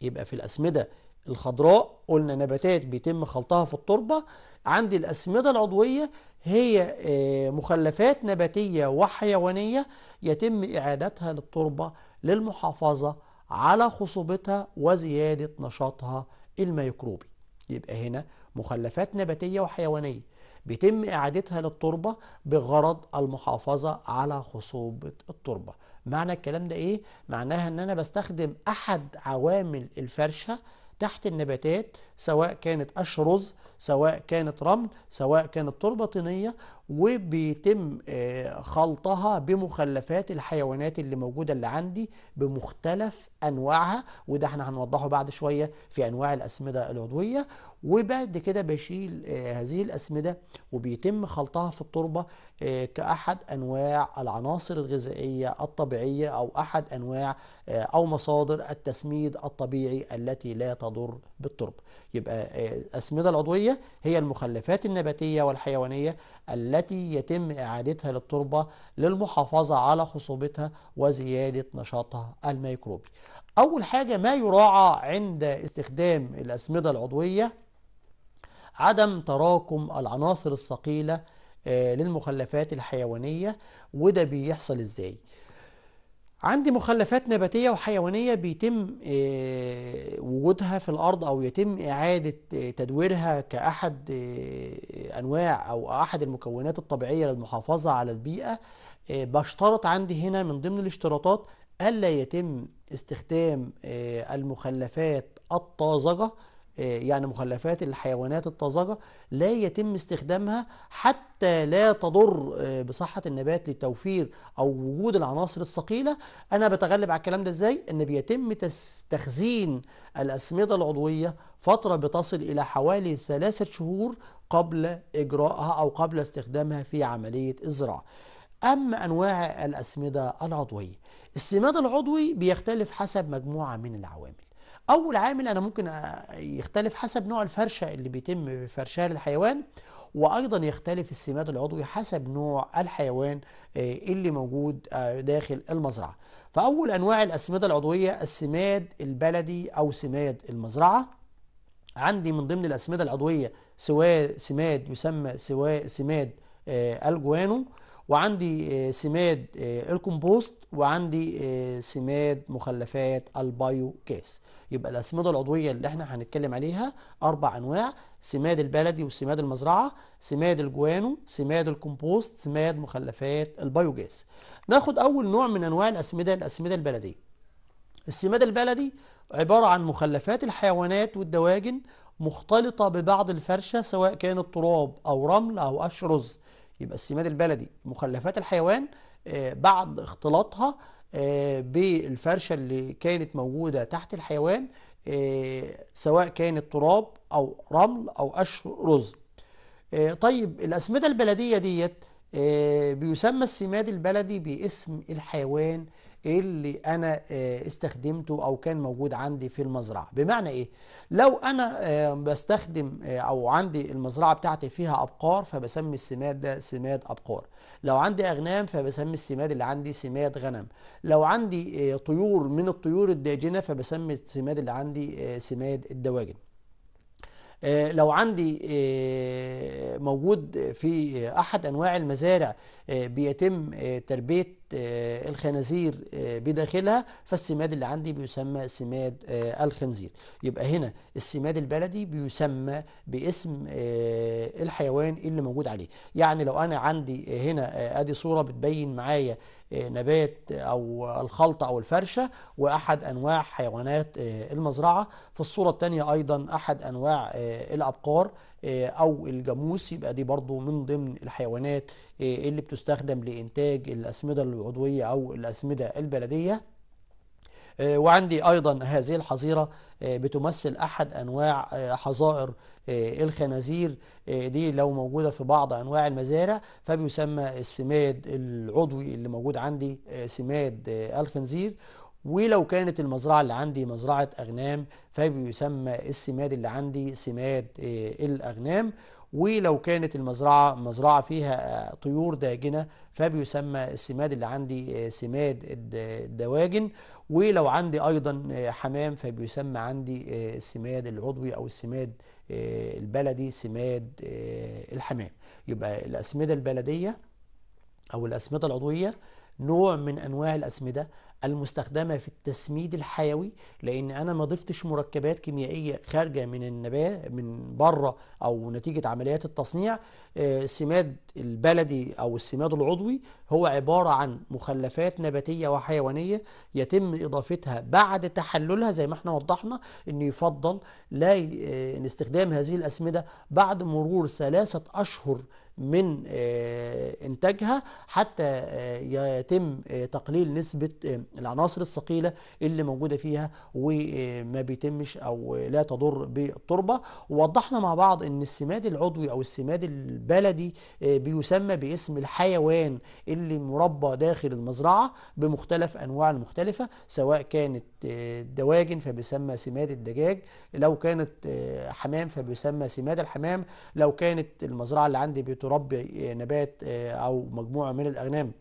يبقى في الأسمدة الخضراء قلنا نباتات بيتم خلطها في التربة عندي الأسمدة العضوية هي آه، مخلفات نباتية وحيوانية يتم إعادتها للتربة للمحافظة على خصوبتها وزيادة نشاطها الميكروبي يبقى هنا مخلفات نباتية وحيوانية بيتم إعادتها للتربة بغرض المحافظة على خصوبة التربة معنى الكلام ده إيه؟ معناها أن أنا بستخدم أحد عوامل الفرشة تحت النباتات سواء كانت أشرز سواء كانت رمل سواء كانت تربة طينية وبيتم آه، خلطها بمخلفات الحيوانات اللي موجودة اللي عندي بمختلف أنواعها وده احنا هنوضحه بعد شوية في أنواع الأسمدة العضوية وبعد كده بشيل آه، هذه الأسمدة وبيتم خلطها في التربة آه، كأحد أنواع العناصر الغذائية الطبيعية أو أحد أنواع أو مصادر التسميد الطبيعي التي لا تضر بالتربة يبقى الأسمدة العضوية الاساسيه هي المخلفات النباتية والحيوانية التي يتم إعادتها للتربة للمحافظة على خصوبتها وزيادة نشاطها الميكروبي أول حاجة ما يراعى عند استخدام الأسمدة العضوية عدم تراكم العناصر الثقيلة آه، للمخلفات الحيوانية وده بيحصل ازاي؟ عندي مخلفات نباتية وحيوانية بيتم آه، وجودها في الأرض أو يتم إعادة آه، تدويرها كأحد آه، أنواع أو أحد المكونات الطبيعية للمحافظة على البيئة بشترط عندي هنا من ضمن الاشتراطات ألا يتم استخدام المخلفات الطازجة آه، يعني مخلفات الحيوانات الطازجة لا يتم استخدامها حتى لا تضر آه، بصحة النبات لتوفير أو وجود العناصر الثقيلة أنا بتغلب على الكلام ده إزاي؟ إن بيتم تخزين الأسمدة العضوية فترة بتصل إلى حوالي ثلاثة شهور قبل إجراءها أو قبل استخدامها في عملية الزراعة أما أنواع الأسمدة العضوية السماد العضوي بيختلف حسب مجموعة من العوامل اول عامل انا ممكن يختلف حسب نوع الفرشه اللي بيتم فرشها للحيوان وايضا يختلف السماد العضوي حسب نوع الحيوان آه، اللي موجود آه، داخل المزرعه فاول انواع الاسمده العضويه السماد البلدي او سماد المزرعه عندي من ضمن الأسمدة العضوية سواء سماد يسمى سواء سماد آه، الجوانو وعندي آه، سماد آه، الكمبوست وعندي آه، سماد مخلفات البايو كاس يبقى الأسمدة العضوية اللي احنا هنتكلم عليها أربع أنواع سماد البلدي وسماد المزرعة سماد الجوانو سماد الكمبوست سماد مخلفات البايو كاس ناخد أول نوع من أنواع الأسمدة الأسمدة البلدية السماد البلدي عبارة عن مخلفات الحيوانات والدواجن مختلطة ببعض الفرشة سواء كانت تراب أو رمل أو قش رز يبقى السماد البلدي مخلفات الحيوان آه، بعد اختلاطها آه، بالفرشة اللي كانت موجودة تحت الحيوان آه، سواء كانت تراب أو رمل أو قشر رز طيب الأسمدة البلدية ديت بيسمى السماد البلدي باسم الحيوان اللي انا آه، استخدمته او كان موجود عندي في المزرعه بمعنى ايه لو انا آه، بستخدم آه، او عندي المزرعه بتاعتي فيها ابقار فبسمي السماد ده سماد ابقار لو عندي اغنام فبسمي السماد اللي عندي سماد غنم لو عندي طيور من الطيور الداجنه فبسمي السماد اللي عندي سماد الدواجن لو عندي موجود في احد انواع المزارع آه، بيتم آه، تربية آه، الخنازير بداخلها فالسماد اللي عندي بيسمى سماد الخنزير يبقى هنا السماد البلدي بيسمى باسم الحيوان اللي موجود عليه يعني لو أنا عندي هنا أدي صورة بتبين معايا نبات أو الخلطة أو الفرشة وأحد أنواع حيوانات المزرعة في الصورة الثانية أيضا أحد أنواع الأبقار آه، او الجاموس يبقى دي برضو من ضمن الحيوانات آه، اللي بتستخدم لانتاج الاسمده العضويه او الاسمده البلديه آه، وعندي ايضا هذه الحظيره بتمثل احد انواع حظائر الخنازير دي لو موجوده في بعض انواع المزارع فبيسمى السماد العضوي اللي موجود عندي سماد الخنزير ولو كانت المزرعة اللي عندي مزرعة أغنام فبيسمى السماد اللي عندي سماد آه، الأغنام ولو كانت المزرعة مزرعة فيها آه، طيور داجنة فبيسمى السماد اللي عندي آه، سماد الدواجن ولو عندي أيضا حمام فبيسمى عندي السماد العضوي أو السماد البلدي سماد الحمام يبقى الأسمدة البلدية أو الأسمدة العضوية نوع من أنواع الأسمدة المستخدمة في التسميد الحيوي لأن أنا ما ضفتش مركبات كيميائية خارجة من النبات من بره أو نتيجة عمليات التصنيع آه، السماد البلدي أو السماد العضوي هو عبارة عن مخلفات نباتية وحيوانية يتم إضافتها بعد تحللها زي ما احنا وضحنا أن يفضل لا آه، استخدام هذه الأسمدة بعد مرور ثلاثة أشهر من آه، إنتاجها حتى آه، يتم آه، تقليل نسبة العناصر الثقيلة اللي موجودة فيها وما بيتمش أو لا تضر بالتربة ووضحنا مع بعض أن السماد العضوي أو السماد البلدي بيسمى باسم الحيوان اللي مربى داخل المزرعة بمختلف أنواع المختلفة سواء كانت دواجن فبيسمى سماد الدجاج لو كانت حمام فبيسمى سماد الحمام لو كانت المزرعة اللي عندي بيتر تربي نبات آه، او مجموعه من الاغنام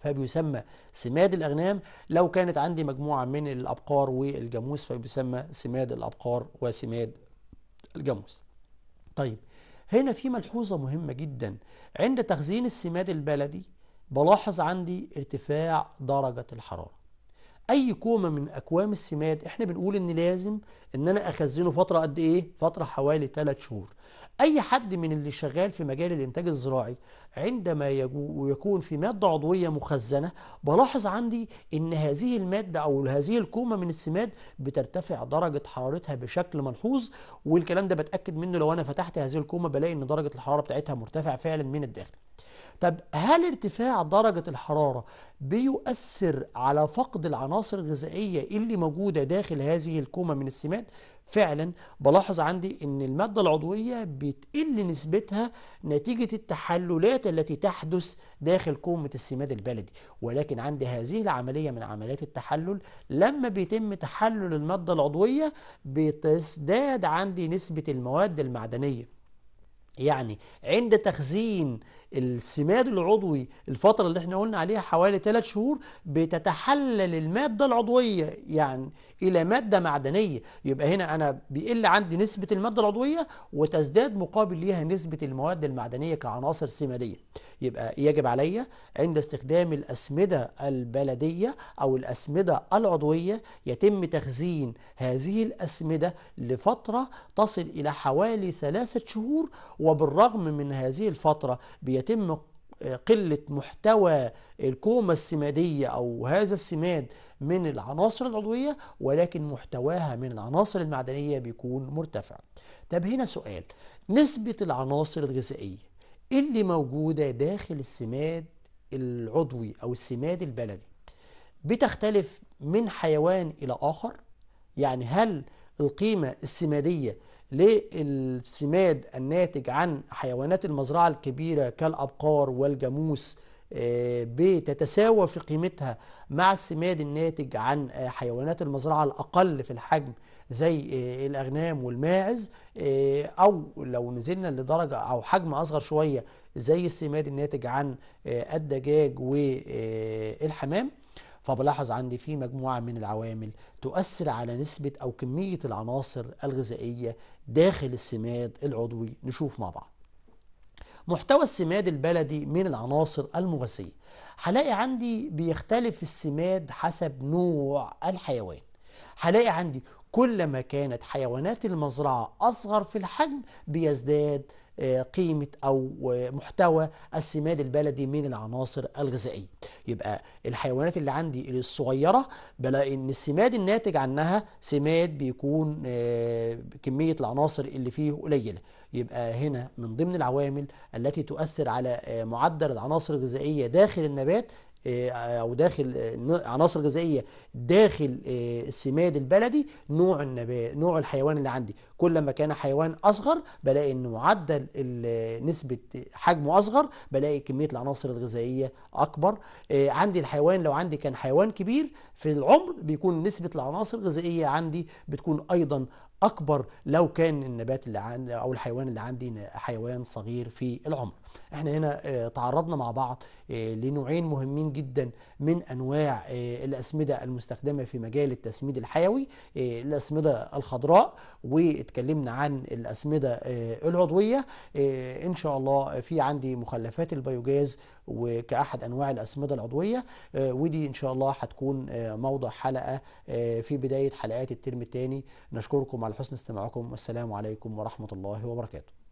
فبيسمى سماد الاغنام لو كانت عندي مجموعه من الابقار والجاموس فبيسمى سماد الابقار وسماد الجاموس طيب هنا في ملحوظه مهمه جدا عند تخزين السماد البلدي بلاحظ عندي ارتفاع درجه الحراره اي كومه من اكوام السماد احنا بنقول ان لازم ان انا اخزنه فتره قد ايه فتره حوالي 3 شهور أي حد من اللي شغال في مجال الإنتاج الزراعي عندما يكون في مادة عضوية مخزنة بلاحظ عندي إن هذه المادة أو هذه الكومة من السماد بترتفع درجة حرارتها بشكل ملحوظ والكلام ده بتأكد منه لو أنا فتحت هذه الكومة بلاقي إن درجة الحرارة بتاعتها مرتفعة فعلا من الداخل طب هل ارتفاع درجة الحرارة بيؤثر على فقد العناصر الغذائية اللي موجودة داخل هذه الكومة من السماد؟ فعلا بلاحظ عندي ان المادة العضوية بتقل نسبتها نتيجة التحللات التي تحدث داخل كومة السماد البلدي ولكن عندي هذه العملية من عمليات التحلل لما بيتم تحلل المادة العضوية بتزداد عندي نسبة المواد المعدنية يعني عند تخزين السماد العضوي الفترة اللي احنا قلنا عليها حوالي 3 شهور بتتحلل المادة العضوية يعني إلى مادة معدنية يبقى هنا أنا بيقل عندي نسبة المادة العضوية وتزداد مقابل ليها نسبة المواد المعدنية كعناصر سمادية يبقى يجب عليا عند استخدام الأسمدة البلدية أو الأسمدة العضوية يتم تخزين هذه الأسمدة لفترة تصل إلى حوالي ثلاثة شهور وبالرغم من هذه الفترة بيتم يتم آه، قلة محتوى الكومة السمادية أو هذا السماد من العناصر العضوية ولكن محتواها من العناصر المعدنية بيكون مرتفع طب هنا سؤال نسبة العناصر الغذائية اللي موجودة داخل السماد العضوي أو السماد البلدي بتختلف من حيوان إلى آخر يعني هل القيمة السمادية للسماد الناتج عن حيوانات المزرعة الكبيرة كالأبقار والجاموس آه، بتتساوى في قيمتها مع السماد الناتج عن آه، حيوانات المزرعة الأقل في الحجم زي آه، الأغنام والماعز أو لو نزلنا لدرجة أو حجم أصغر شوية زي السماد الناتج عن الدجاج والحمام فبلاحظ عندي في مجموعة من العوامل تؤثر على نسبة أو كمية العناصر الغذائية داخل السماد العضوي نشوف مع بعض محتوى السماد البلدي من العناصر المغذية هلاقي عندي بيختلف السماد حسب نوع الحيوان هلاقي عندي كلما كانت حيوانات المزرعة أصغر في الحجم بيزداد آه، قيمة أو آه، محتوى السماد البلدي من العناصر الغذائية يبقى الحيوانات اللي عندي الصغيرة بلاقي إن السماد الناتج عنها سماد بيكون آه، كمية العناصر اللي فيه قليلة يبقى هنا من ضمن العوامل التي تؤثر على معدل العناصر الغذائية داخل النبات آه، او داخل آه، عناصر غذائيه داخل آه، السماد البلدي نوع النبات نوع الحيوان اللي عندي كل ما كان حيوان اصغر بلاقي ان معدل نسبه حجمه اصغر بلاقي كميه العناصر الغذائيه اكبر عندي الحيوان لو عندي كان حيوان كبير في العمر بيكون نسبه العناصر الغذائيه عندي بتكون ايضا اكبر لو كان النبات اللي عندي او الحيوان اللي عندي حيوان صغير في العمر احنا هنا آه، تعرضنا مع بعض آه، لنوعين مهمين جدا من انواع آه، الاسمده المستخدمه في مجال التسميد الحيوي الاسمده الخضراء واتكلمنا عن الاسمده العضويه ان شاء الله في عندي مخلفات البيوجاز وكأحد أنواع الأسمدة العضوية ودي إن شاء الله هتكون موضع حلقة في بداية حلقات الترم الثاني نشكركم على حسن استماعكم والسلام عليكم ورحمة الله وبركاته